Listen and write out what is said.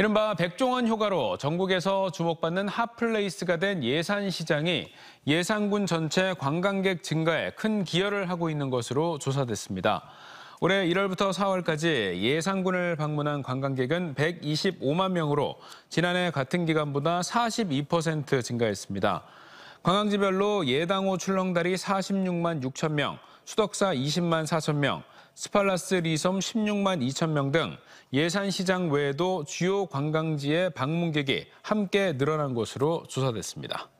이른바 백종원 효과로 전국에서 주목받는 핫플레이스가 된 예산시장이 예산군 전체 관광객 증가에 큰 기여를 하고 있는 것으로 조사됐습니다. 올해 1월부터 4월까지 예산군을 방문한 관광객은 125만 명으로 지난해 같은 기간보다 42% 증가했습니다. 관광지별로 예당호 출렁다리 46만 6천 명, 수덕사 20만 4천 명, 스팔라스 리섬 16만 2천 명 등 예산 시장 외에도 주요 관광지의 방문객이 함께 늘어난 것으로 조사됐습니다.